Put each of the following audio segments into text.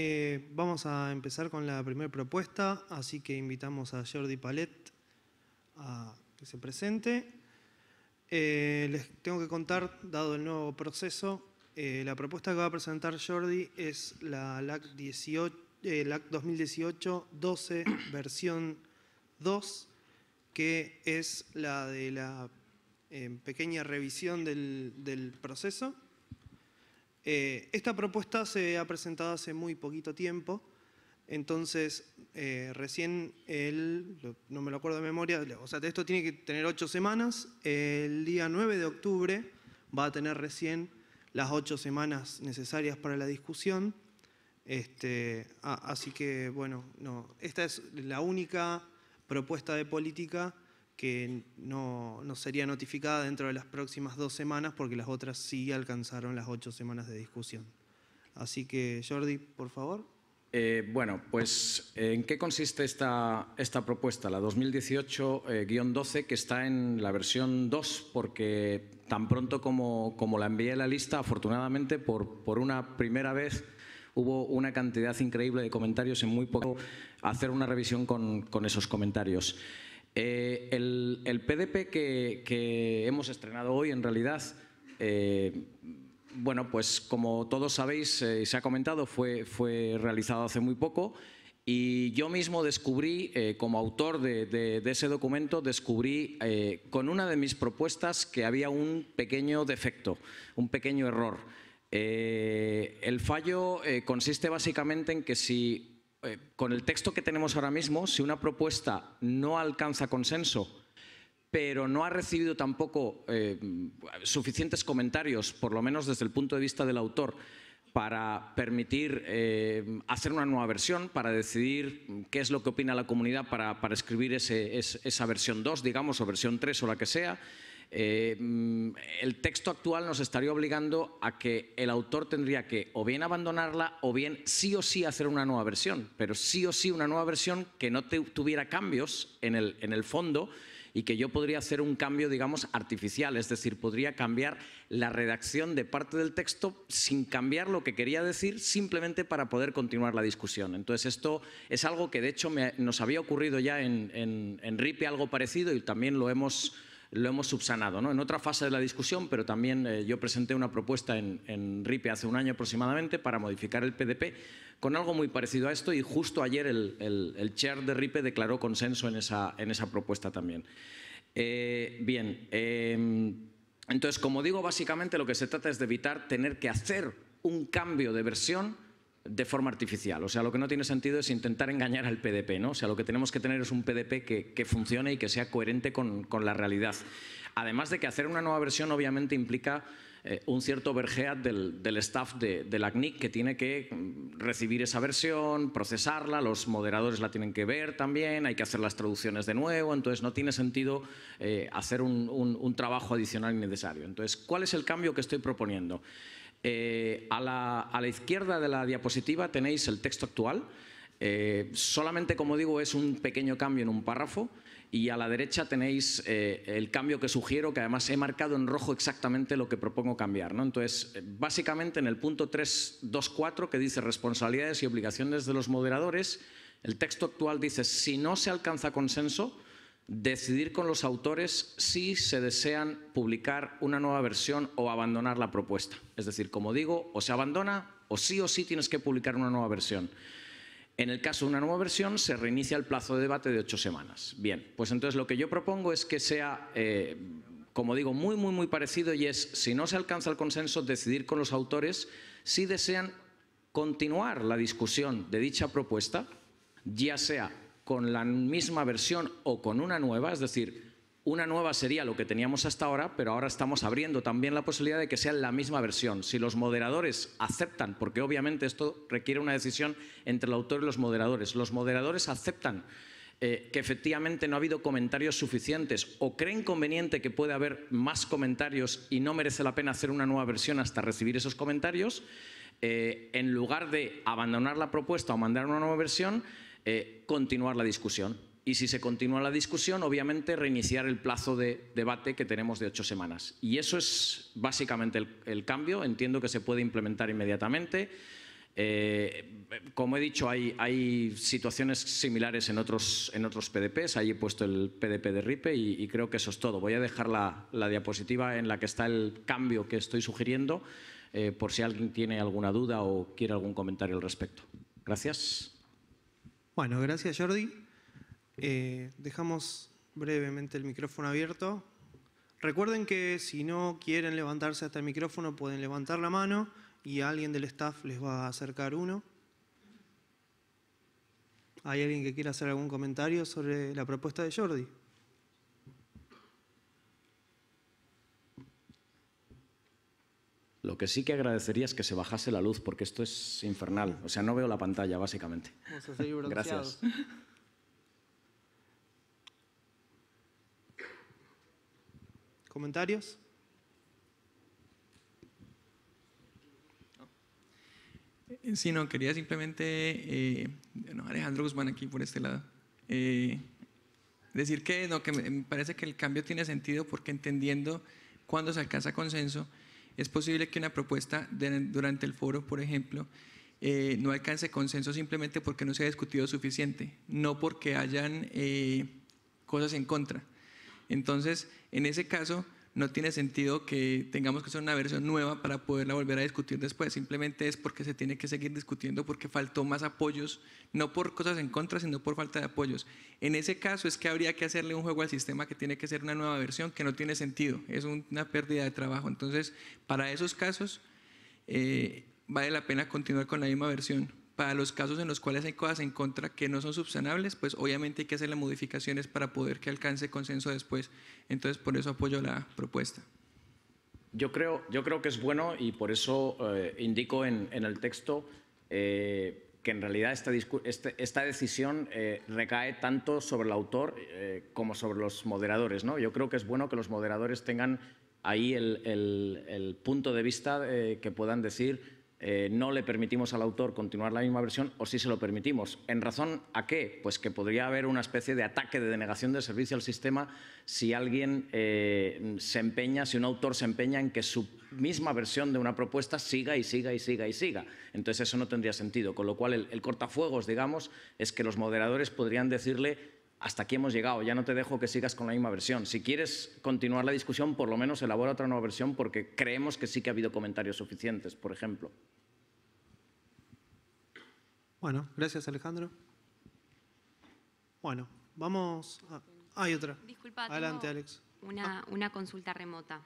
Eh, vamos a empezar con la primera propuesta, así que invitamos a Jordi Palet a que se presente. Eh, les tengo que contar, dado el nuevo proceso, eh, la propuesta que va a presentar Jordi es la LAC, 2018-12 versión 2, que es la de la pequeña revisión del proceso. Eh, esta propuesta se ha presentado hace muy poquito tiempo, entonces eh, recién el, no me lo acuerdo de memoria, o sea, esto tiene que tener ocho semanas, el día 9 de octubre va a tener recién las ocho semanas necesarias para la discusión, este, ah, así que bueno, no, esta es la única propuesta de política que no, no, sería notificada dentro de las próximas dos semanas porque las otras sí alcanzaron las ocho semanas de discusión. Así que, Jordi, por favor. Eh, bueno, pues eh, ¿en qué consiste esta, esta propuesta? La 2018-12 eh, que está en la versión 2 porque tan pronto como, como la envié a la lista, afortunadamente por, por una primera vez hubo una cantidad increíble de comentarios en muy poco, hacer una revisión con, con esos comentarios. Eh, el, PDP que, hemos estrenado hoy, en realidad, eh, bueno, pues como todos sabéis, eh, se ha comentado, fue, realizado hace muy poco y yo mismo descubrí, como autor de, de, ese documento, descubrí con una de mis propuestas que había un pequeño defecto, un pequeño error. el fallo consiste básicamente en que si eh, con el texto que tenemos ahora mismo, si una propuesta no alcanza consenso, pero no ha recibido tampoco eh, suficientes comentarios, por lo menos desde el punto de vista del autor, para permitir eh, hacer una nueva versión, para decidir qué es lo que opina la comunidad para, escribir esa versión 2, digamos, o versión 3 o la que sea, eh, mm, el texto actual nos estaría obligando a que el autor tendría que o bien abandonarla o bien sí o sí hacer una nueva versión, pero sí o sí una nueva versión que no tuviera cambios en el, en el fondo y que yo podría hacer un cambio, digamos, artificial, es decir, podría cambiar la redacción de parte del texto sin cambiar lo que quería decir, simplemente para poder continuar la discusión. Entonces, esto es algo que de hecho nos había ocurrido ya en, en, en RIPE algo parecido y también lo hemos lo hemos subsanado. ¿no? En otra fase de la discusión, pero también eh, yo presenté una propuesta en, RIPE hace un año aproximadamente para modificar el PDP con algo muy parecido a esto y justo ayer el, chair de RIPE declaró consenso en esa, en esa propuesta también. Eh, bien, em, entonces como digo, básicamente lo que se trata es de evitar tener que hacer un cambio de versión de forma artificial. O sea, lo que no tiene sentido es intentar engañar al PDP. ¿no? O sea, lo que tenemos que tener es un PDP que, funcione y que sea coherente con, la realidad. Además de que hacer una nueva versión obviamente implica eh, un cierto vergeat del, staff de, del ACNIC que tiene que mm, recibir esa versión, procesarla, los moderadores la tienen que ver también, hay que hacer las traducciones de nuevo, entonces no tiene sentido eh, hacer un, un trabajo adicional innecesario. Entonces, ¿cuál es el cambio que estoy proponiendo? Eh, a, la, izquierda de la diapositiva tenéis el texto actual. Eh, solamente, como digo, es un pequeño cambio en un párrafo y a la derecha tenéis eh, el cambio que sugiero, que además he marcado en rojo exactamente lo que propongo cambiar. Entonces, básicamente en el punto 324 que dice responsabilidades y obligaciones de los moderadores, el texto actual dice si no se alcanza consenso, decidir con los autores si se desean publicar una nueva versión o abandonar la propuesta. Es decir, como digo, o se abandona o sí o sí tienes que publicar una nueva versión. En el caso de una nueva versión se reinicia el plazo de debate de ocho semanas. Bien, pues entonces lo que yo propongo es que sea, eh, como digo, muy, muy, muy parecido y es, si no se alcanza el consenso, decidir con los autores si desean continuar la discusión de dicha propuesta, ya sea con la misma versión o con una nueva, es decir, una nueva sería lo que teníamos hasta ahora, pero ahora estamos abriendo también la posibilidad de que sea la misma versión. Si los moderadores aceptan, porque obviamente esto requiere una decisión entre el autor y los moderadores, los moderadores aceptan eh, que efectivamente no ha habido comentarios suficientes o creen conveniente que puede haber más comentarios y no merece la pena hacer una nueva versión hasta recibir esos comentarios, eh, en lugar de abandonar la propuesta o mandar una nueva versión, eh, continuar la discusión. Y si se continúa la discusión, obviamente reiniciar el plazo de debate que tenemos de ocho semanas. Y eso es básicamente el, cambio. Entiendo que se puede implementar inmediatamente. Eh, como he dicho, hay, hay, situaciones similares en otros, en otros PDPs. Ahí he puesto el PDP de RIPE y, creo que eso es todo. Voy a dejar la, la, diapositiva en la que está el cambio que estoy sugiriendo, eh, por si alguien tiene alguna duda o quiere algún comentario al respecto. Gracias. Bueno, gracias Jordi. Eh, dejamos brevemente el micrófono abierto. Recuerden que si no quieren levantarse hasta el micrófono pueden levantar la mano y alguien del staff les va a acercar uno. ¿Hay alguien que quiera hacer algún comentario sobre la propuesta de Jordi? Lo que sí que agradecería es que se bajase la luz, porque esto es infernal. O sea, no veo la pantalla, básicamente. Gracias. ¿Comentarios? Sí, no, quería simplemente, eh, no, Alejandro Guzmán aquí por este lado, eh, decir que, no, que me parece que el cambio tiene sentido porque entendiendo cuándo se alcanza consenso, es posible que una propuesta durante el foro, por ejemplo, eh, no alcance consenso simplemente porque no se ha discutido suficiente, no porque hayan eh, cosas en contra. Entonces, en ese caso, no tiene sentido que tengamos que hacer una versión nueva para poderla volver a discutir después. Simplemente es porque se tiene que seguir discutiendo porque faltó más apoyos, no por cosas en contra, sino por falta de apoyos. En ese caso es que habría que hacerle un juego al sistema que tiene que ser una nueva versión que no tiene sentido. Es una pérdida de trabajo. Entonces, para esos casos, eh, vale la pena continuar con la misma versión. Para los casos en los cuales hay cosas en contra que no son subsanables, pues obviamente hay que hacer las modificaciones para poder que alcance consenso después. Entonces, por eso apoyo la propuesta. Yo creo, yo creo que es bueno y por eso eh, indico en, el texto eh, que en realidad esta, este, esta decisión eh, recae tanto sobre el autor como sobre los moderadores. ¿no? Yo creo que es bueno que los moderadores tengan ahí el, el punto de vista que puedan decir eh, no le permitimos al autor continuar la misma versión o si se lo permitimos. ¿En razón a qué? Pues que podría haber una especie de ataque de denegación de servicio al sistema si alguien eh, se empeña, si un autor se empeña en que su misma versión de una propuesta siga y siga y siga y siga. Entonces eso no tendría sentido. Con lo cual el cortafuegos, digamos, es que los moderadores podrían decirle hasta aquí hemos llegado, ya no te dejo que sigas con la misma versión. Si quieres continuar la discusión, por lo menos elabora otra nueva versión porque creemos que sí que ha habido comentarios suficientes, por ejemplo. Bueno, gracias Alejandro. Bueno, vamos... A... hay otra. Disculpa, Adelante, Alex. Una, una consulta remota.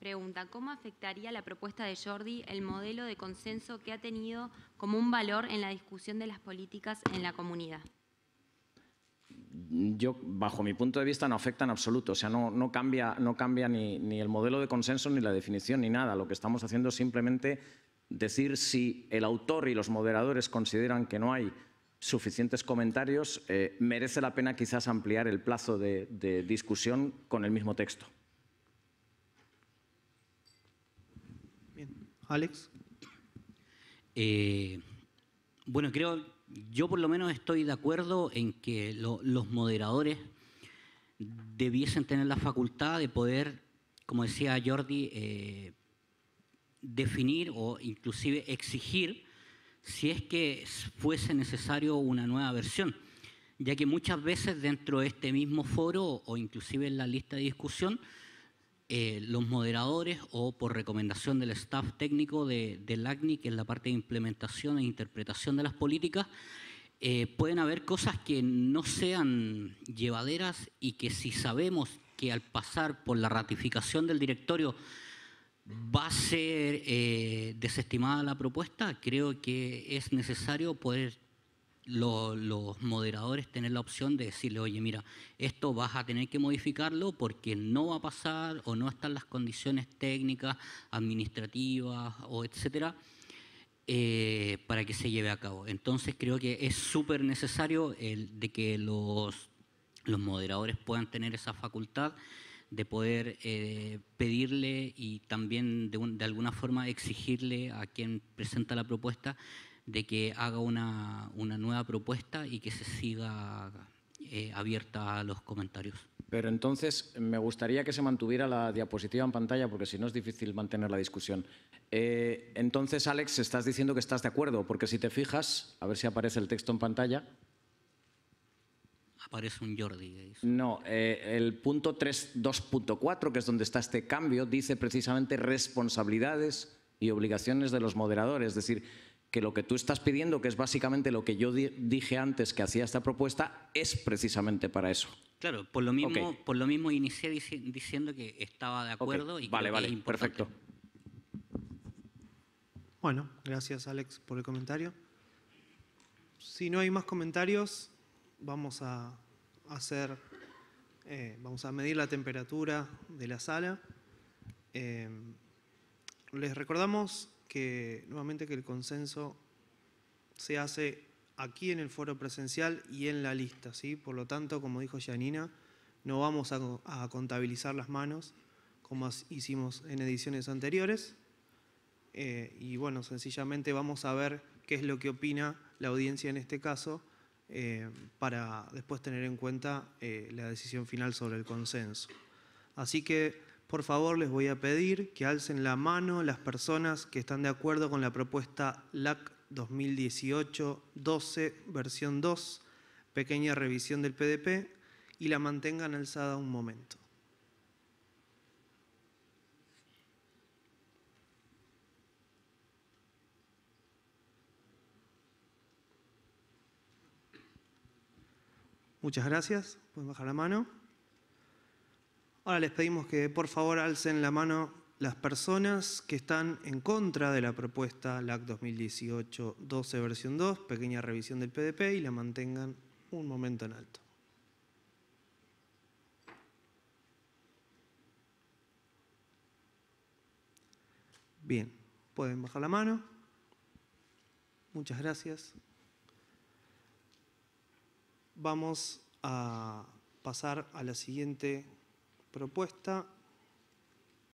Pregunta, ¿cómo afectaría la propuesta de Jordi el modelo de consenso que ha tenido como un valor en la discusión de las políticas en la comunidad? yo, bajo mi punto de vista, no afecta en absoluto. O sea, no, cambia, no cambia ni, el modelo de consenso, ni la definición, ni nada. Lo que estamos haciendo es simplemente decir si el autor y los moderadores consideran que no hay suficientes comentarios, eh, merece la pena quizás ampliar el plazo de, discusión con el mismo texto. Bien. Alex. Eh, bueno, creo yo por lo menos estoy de acuerdo en que los moderadores debiesen tener la facultad de poder, como decía Jordi, eh, definir o inclusive exigir si es que fuese necesario una nueva versión, ya que muchas veces dentro de este mismo foro o inclusive en la lista de discusión eh, los moderadores o por recomendación del staff técnico de, del ACNI, que es la parte de implementación e interpretación de las políticas, eh, pueden haber cosas que no sean llevaderas y que si sabemos que al pasar por la ratificación del directorio va a ser eh, desestimada la propuesta, creo que es necesario poder los moderadores tener la opción de decirle, oye, mira, esto vas a tener que modificarlo porque no va a pasar o no están las condiciones técnicas, administrativas o etcétera. Eh, para que se lleve a cabo. Entonces creo que es súper necesario el, de que los, los moderadores puedan tener esa facultad de poder eh, pedirle y también de, de, alguna forma exigirle a quien presenta la propuesta de que haga una, nueva propuesta y que se siga eh, abierta a los comentarios. Pero entonces me gustaría que se mantuviera la diapositiva en pantalla porque si no es difícil mantener la discusión. Eh, entonces, Alex, estás diciendo que estás de acuerdo, porque si te fijas, a ver si aparece el texto en pantalla. Aparece un Jordi. No, eh, el punto 2.4, que es donde está este cambio, dice precisamente responsabilidades y obligaciones de los moderadores. Es decir, que lo que tú estás pidiendo, que es básicamente lo que yo dije antes que hacía esta propuesta, es precisamente para eso. Claro, por lo mismo, inicié diciendo que estaba de acuerdo y vale, vale, perfecto. Bueno, gracias Alex por el comentario. Si no hay más comentarios, vamos a hacer, eh, vamos a medir la temperatura de la sala. Eh, les recordamos que nuevamente que el consenso se hace aquí en el foro presencial y en la lista. ¿sí? Por lo tanto, como dijo Janina, no vamos a, contabilizar las manos como hicimos en ediciones anteriores. Eh, y bueno, sencillamente vamos a ver qué es lo que opina la audiencia en este caso eh, para después tener en cuenta eh, la decisión final sobre el consenso. Así que por favor, les voy a pedir que alcen la mano las personas que están de acuerdo con la propuesta LAC 2018-12, versión 2, pequeña revisión del PDP, y la mantengan alzada un momento. Muchas gracias. Pueden bajar la mano. Ahora les pedimos que por favor alcen la mano las personas que están en contra de la propuesta LAC 2018-12 versión 2, pequeña revisión del PDP, y la mantengan un momento en alto. Bien, pueden bajar la mano. Muchas gracias. Vamos a pasar a la siguiente propuesta